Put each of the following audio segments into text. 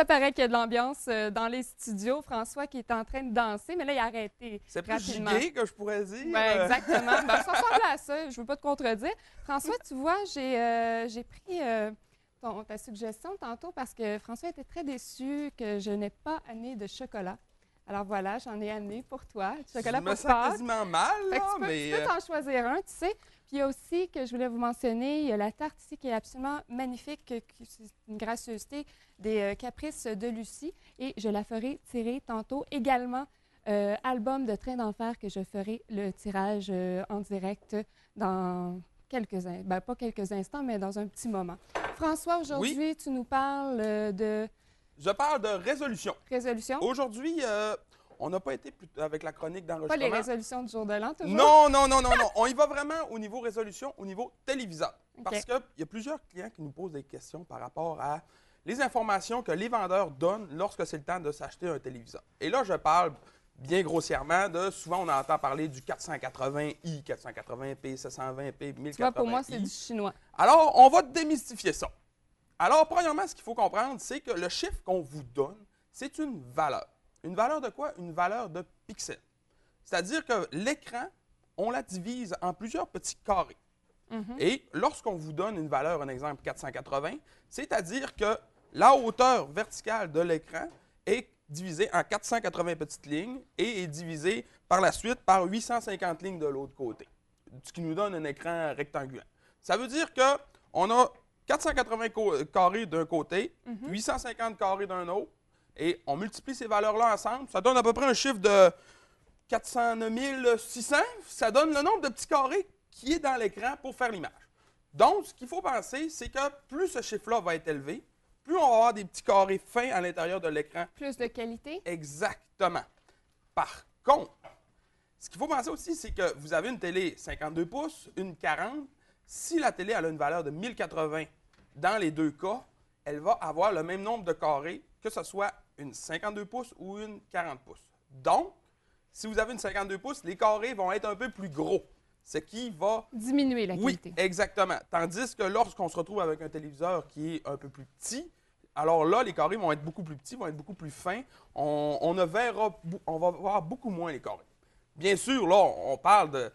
ça paraît qu'il y a de l'ambiance euh, dans les studios. François qui est en train de danser, mais là, il a arrêté. C'est plus gigué que je pourrais dire. exactement. ça ressemble à ça. Je ne veux pas te contredire. François, tu vois, j'ai euh, pris euh, ta suggestion tantôt parce que François était très déçu que je n'ai pas amené de chocolat. Alors voilà, j'en ai amené pour toi. Chocolat je pour me sens quasiment mal, tu peux, euh, choisir un, tu sais. Puis il y a aussi, que je voulais vous mentionner, il y a la tarte ici qui est absolument magnifique. C'est une gracieuseté des euh, caprices de Lucie. Et je la ferai tirer tantôt également. Euh, album de Train d'enfer que je ferai le tirage en direct dans quelques ben, pas quelques instants, mais dans un petit moment. François, aujourd'hui, tu nous parles de je parle de résolution. Résolution. Aujourd'hui, euh, on n'a pas été avec la chronique d'enregistrement. Pas les résolutions du jour de l'an, Non, non, non, non, non. on y va vraiment au niveau résolution, au niveau téléviseur. Parce qu'il y a plusieurs clients qui nous posent des questions par rapport à les informations que les vendeurs donnent lorsque c'est le temps de s'acheter un téléviseur. Et là, je parle bien grossièrement de souvent on entend parler du 480i, 480p, 720p, 1080p. pour moi, c'est du chinois. Alors, on va démystifier ça. Alors, premièrement, ce qu'il faut comprendre, c'est que le chiffre qu'on vous donne, c'est une valeur. Une valeur de quoi? Une valeur de pixels. C'est-à-dire que l'écran, on la divise en plusieurs petits carrés. Mhm. Et lorsqu'on vous donne une valeur, un exemple 480, c'est-à-dire que la hauteur verticale de l'écran est divisée en 480 petites lignes et est divisée par la suite par 850 lignes de l'autre côté, ce qui nous donne un écran rectangulaire. Ça veut dire que on a 480 euh, carrés d'un côté, 850 mhm. carrés d'un autre, et on multiplie ces valeurs-là ensemble. Ça donne à peu près un chiffre de 400 600. Ça donne le nombre de petits carrés qui est dans l'écran pour faire l'image. Donc, ce qu'il faut penser, c'est que plus ce chiffre-là va être élevé, plus on va avoir des petits carrés fins à l'intérieur de l'écran. Plus de qualité. Exactement. Par contre, ce qu'il faut penser aussi, c'est que vous avez une télé 52 pouces, une 40, si la télé a une valeur de 1080 dans les deux cas, elle va avoir le même nombre de carrés, que ce soit une 52 pouces ou une 40 pouces. Donc, si vous avez une 52 pouces, les carrés vont être un peu plus gros, ce qui va... Diminuer la qualité. Oui, exactement. Tandis que lorsqu'on se retrouve avec un téléviseur qui est un peu plus petit, alors là, les carrés vont être beaucoup plus petits, vont être beaucoup plus fins. On, verra, on va voir beaucoup moins les carrés. Bien sûr, là, on parle de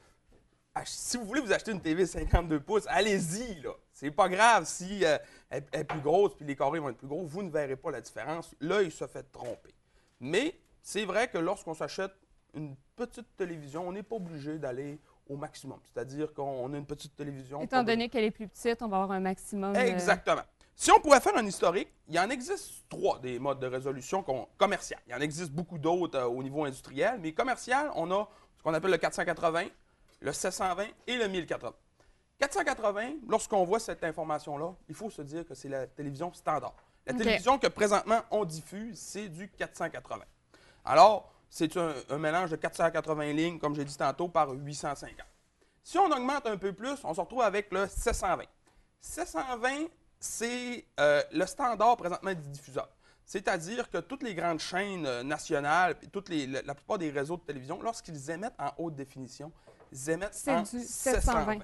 si vous voulez vous acheter une TV 52 pouces, allez-y, là. C'est pas grave si euh, elle, est plus grosse puis les carrés vont être plus gros, vous ne verrez pas la différence. L'œil se fait tromper. Mais c'est vrai que lorsqu'on s'achète une petite télévision, on n'est pas obligé d'aller au maximum. C'est-à-dire qu'on a une petite télévision. Étant donné qu'elle est plus petite, on va avoir un maximum. Exactement. Si on pourrait faire un historique, il y en existe trois des modes de résolution commercial. Il y en existe beaucoup d'autres euh, au niveau industriel, mais commercial, on a ce qu'on appelle le 480, le 720 et le 1080. 480, lorsqu'on voit cette information-là, il faut se dire que c'est la télévision standard. La télévision que présentement on diffuse, c'est du 480. Alors, c'est un, mélange de 480 lignes, comme j'ai dit tantôt, par 850. Si on augmente un peu plus, on se retrouve avec le 720. 720, c'est euh, le standard présentement du diffuseur. C'est-à-dire que toutes les grandes chaînes euh, nationales, toutes la plupart des réseaux de télévision, lorsqu'ils émettent en haute définition, émettent du 720.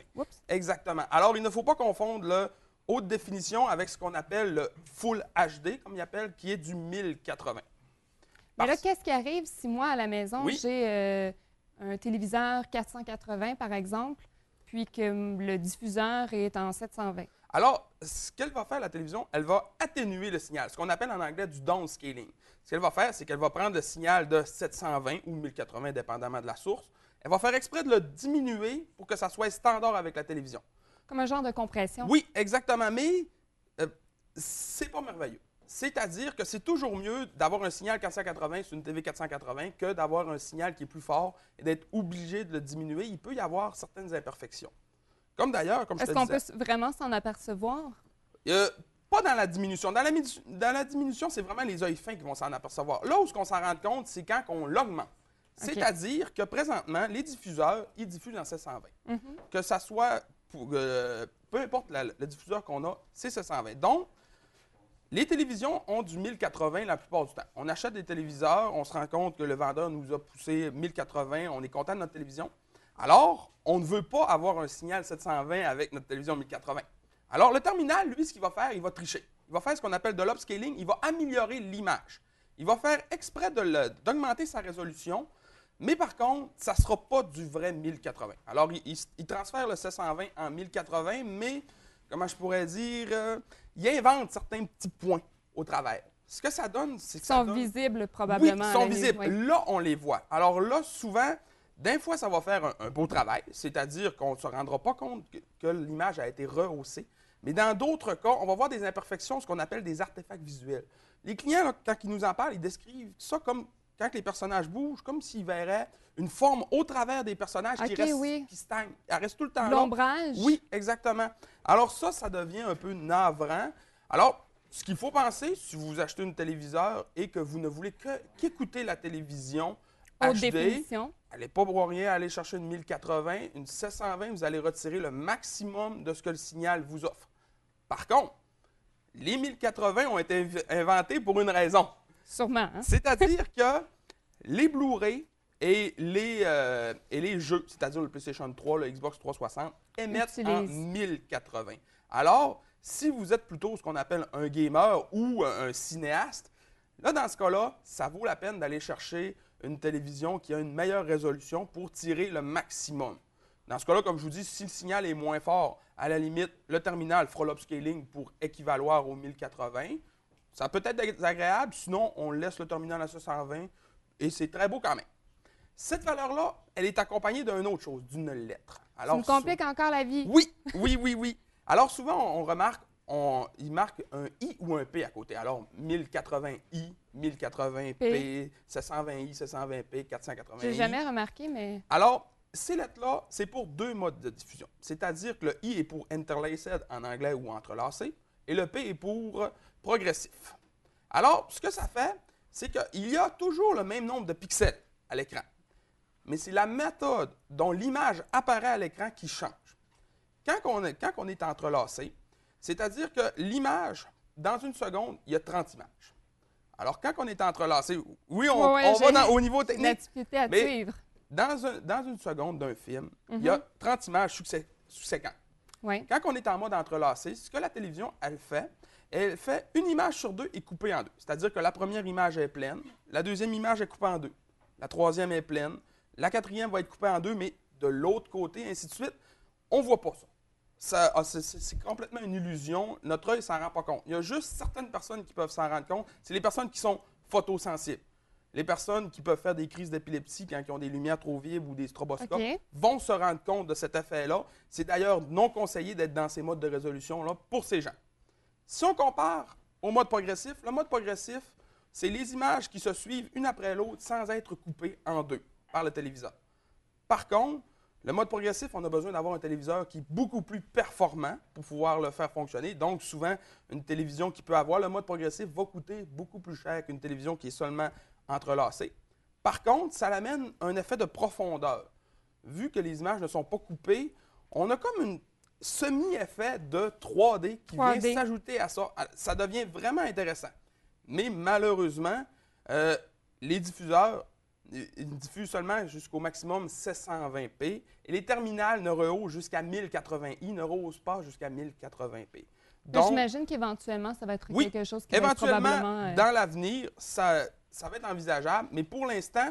Exactement. Alors, il ne faut pas confondre le haute définition avec ce qu'on appelle le Full HD, comme il appelle, qui est du 1080. Mais là, qu'est-ce qui arrive si moi, à la maison, j'ai euh, un téléviseur 480, par exemple, puis que le diffuseur est en 720? Alors, ce qu'elle va faire, la télévision, elle va atténuer le signal, ce qu'on appelle en anglais du downscaling. Ce qu'elle va faire, c'est qu'elle va prendre le signal de 720 ou 1080, dépendamment de la source, elle va faire exprès de le diminuer pour que ça soit standard avec la télévision. Comme un genre de compression. Oui, exactement. Mais euh, c'est pas merveilleux. C'est-à-dire que c'est toujours mieux d'avoir un signal 480 sur une TV 480 que d'avoir un signal qui est plus fort et d'être obligé de le diminuer. Il peut y avoir certaines imperfections. Comme d'ailleurs, comme je Est-ce qu'on peut vraiment s'en apercevoir? Euh, pas dans la diminution. Dans la, dans la diminution, c'est vraiment les œils fins qui vont s'en apercevoir. Là où ce qu'on s'en rend compte, c'est quand on l'augmente. C'est-à-dire que présentement, les diffuseurs, ils diffusent en 720. Mhm. Que ça soit, euh, peu importe le diffuseur qu'on a, c'est 720. Donc, les télévisions ont du 1080 la plupart du temps. On achète des téléviseurs, on se rend compte que le vendeur nous a poussé 1080, on est content de notre télévision. Alors, on ne veut pas avoir un signal 720 avec notre télévision 1080. Alors, le terminal, lui, ce qu'il va faire, il va tricher. Il va faire ce qu'on appelle de l'upscaling, il va améliorer l'image. Il va faire exprès d'augmenter sa résolution mais par contre, ça ne sera pas du vrai 1080. Alors, il, il, transfère le 720 en 1080, mais, comment je pourrais dire, ils euh, il invente certains petits points au travers. Ce que ça donne, c'est que ils sont visibles probablement. Oui, ils sont visibles. Là, on les voit. Alors là, souvent, d'un fois, ça va faire un, beau travail, c'est-à-dire qu'on ne se rendra pas compte que, l'image a été rehaussée. Mais dans d'autres cas, on va voir des imperfections, ce qu'on appelle des artefacts visuels. Les clients, quand ils nous en parlent, ils décrivent ça comme quand les personnages bougent, comme s'ils verraient une forme au travers des personnages qui, restent, qui stagnent. Elle reste tout le temps L'ombrage. Oui, exactement. Alors ça, ça devient un peu navrant. Alors, ce qu'il faut penser, si vous achetez une téléviseur et que vous ne voulez qu'écouter la télévision HD, allez pas pour rien aller chercher une 1080, une 720, vous allez retirer le maximum de ce que le signal vous offre. Par contre, les 1080 ont été inventés pour une raison. Sûrement. Hein. C'est-à-dire que les Blu-ray et les, euh, et les jeux, c'est-à-dire le PlayStation 3, le Xbox 360, émettent en 1080. Alors, si vous êtes plutôt ce qu'on appelle un gamer ou euh, un cinéaste, là, dans ce cas-là, ça vaut la peine d'aller chercher une télévision qui a une meilleure résolution pour tirer le maximum. Dans ce cas-là, comme je vous dis, si le signal est moins fort, à la limite, le terminal fera l'upscaling pour équivaloir au 1080. Ça peut être désagréable, sinon on laisse le terminal à 620 et c'est très beau quand même. Cette valeur-là, elle est accompagnée d'une autre chose, d'une lettre. Alors, ça me complique encore la vie. Oui, oui, oui, oui. Alors souvent, on remarque, on, il marque un I ou un P à côté. Alors 1080I, 1080P, P. 720 i 720P, 480I. n'ai jamais remarqué, mais. Alors, ces lettres-là, c'est pour deux modes de diffusion. C'est-à-dire que le I est pour interlaced en anglais ou entrelacé, et le P est pour progressif. Alors, ce que ça fait, c'est qu'il y a toujours le même nombre de pixels à l'écran, mais c'est la méthode dont l'image apparaît à l'écran qui change. Quand on est, quand on est entrelacé, c'est-à-dire que l'image, dans une seconde, il y a 30 images. Alors, quand on est entrelacé, oui, on, va au niveau technique. mais Dans, dans, une seconde d'un film, il y a 30 mm-hmm. images sous quand on est en mode entrelacé, ce que la télévision, elle fait, elle fait une image sur deux et coupée en deux. C'est-à-dire que la première image est pleine, la deuxième image est coupée en deux, la troisième est pleine, la quatrième va être coupée en deux, mais de l'autre côté, ainsi de suite. On ne voit pas ça. Ah, c'est complètement une illusion. Notre œil s'en rend pas compte. Il y a juste certaines personnes qui peuvent s'en rendre compte. C'est les personnes qui sont photosensibles les personnes qui peuvent faire des crises d'épilepsie quand ils ont des lumières trop vives ou des stroboscopes vont se rendre compte de cet effet-là. C'est d'ailleurs non conseillé d'être dans ces modes de résolution-là pour ces gens. Si on compare au mode progressif, le mode progressif, c'est les images qui se suivent une après l'autre sans être coupées en deux par le téléviseur. Par contre, le mode progressif, on a besoin d'avoir un téléviseur qui est beaucoup plus performant pour pouvoir le faire fonctionner. Donc, souvent, une télévision qui peut avoir le mode progressif va coûter beaucoup plus cher qu'une télévision qui est seulement entrelacés. Par contre, ça amène un effet de profondeur. Vu que les images ne sont pas coupées, on a comme un semi-effet de 3D qui vient s'ajouter à ça. Ah, ça devient vraiment intéressant. Mais malheureusement, euh, les diffuseurs diffusent seulement jusqu'au maximum 720p et les terminales ne rehaussent jusqu'à 1080i, ne rehaussent pas jusqu'à 1080p. Donc, j'imagine qu'éventuellement, ça va être quelque chose qui va être probablement... Euh, dans l'avenir, ça, ça va être envisageable, mais pour l'instant,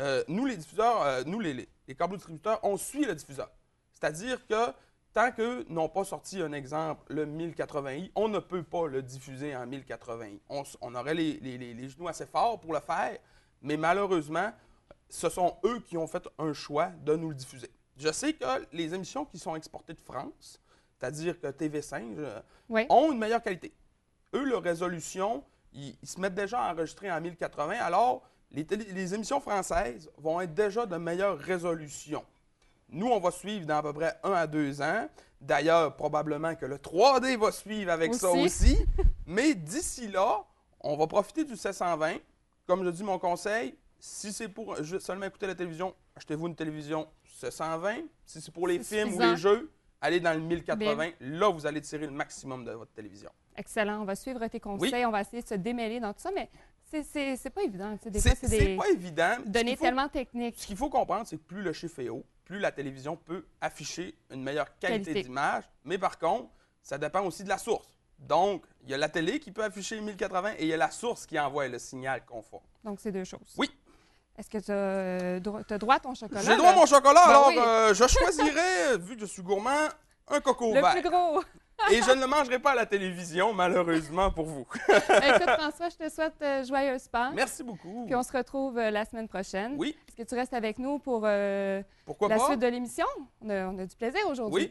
euh, nous, les diffuseurs, euh, nous, les, les, câbles distributeurs, on suit le diffuseur. C'est-à-dire que tant qu'eux n'ont pas sorti un exemple, le 1080i, on ne peut pas le diffuser en 1080i. On, aurait les, genoux assez forts pour le faire, mais malheureusement, ce sont eux qui ont fait un choix de nous le diffuser. Je sais que les émissions qui sont exportées de France, c'est-à-dire que TV5, euh, ont une meilleure qualité. Eux, leur résolution, ils, se mettent déjà à enregistrer en 1080, alors les, émissions françaises vont être déjà de meilleure résolution. Nous, on va suivre dans à peu près un à deux ans. D'ailleurs, probablement que le 3D va suivre avec ça aussi. Mais d'ici là, on va profiter du 720. Comme je dis, mon conseil, si c'est pour seulement écouter la télévision, achetez-vous une télévision 720. Si c'est pour les films ou les jeux, allez dans le 1080. Là, vous allez tirer le maximum de votre télévision. Excellent. On va suivre tes conseils. On va essayer de se démêler dans tout ça. Mais c'est pas évident. Tu des c'est des pas évident. données tellement techniques. Ce qu'il faut comprendre, c'est que plus le chiffre est haut, plus la télévision peut afficher une meilleure qualité, d'image. Mais par contre, ça dépend aussi de la source. Donc, il y a la télé qui peut afficher 1080 et il y a la source qui envoie le signal conforme. Donc, c'est deux choses. Oui. Est-ce que tu as, droit à ton chocolat? J'ai droit mon ben chocolat. alors, euh, je choisirais, vu que je suis gourmand, un coco vert. Le plus gros. Et je ne le mangerai pas à la télévision, malheureusement pour vous. Écoute, François, je te souhaite euh, joyeuse Pâques. Merci beaucoup. Puis on se retrouve euh, la semaine prochaine. Oui. Est-ce que tu restes avec nous pour euh, la suite de l'émission? On, a, du plaisir aujourd'hui.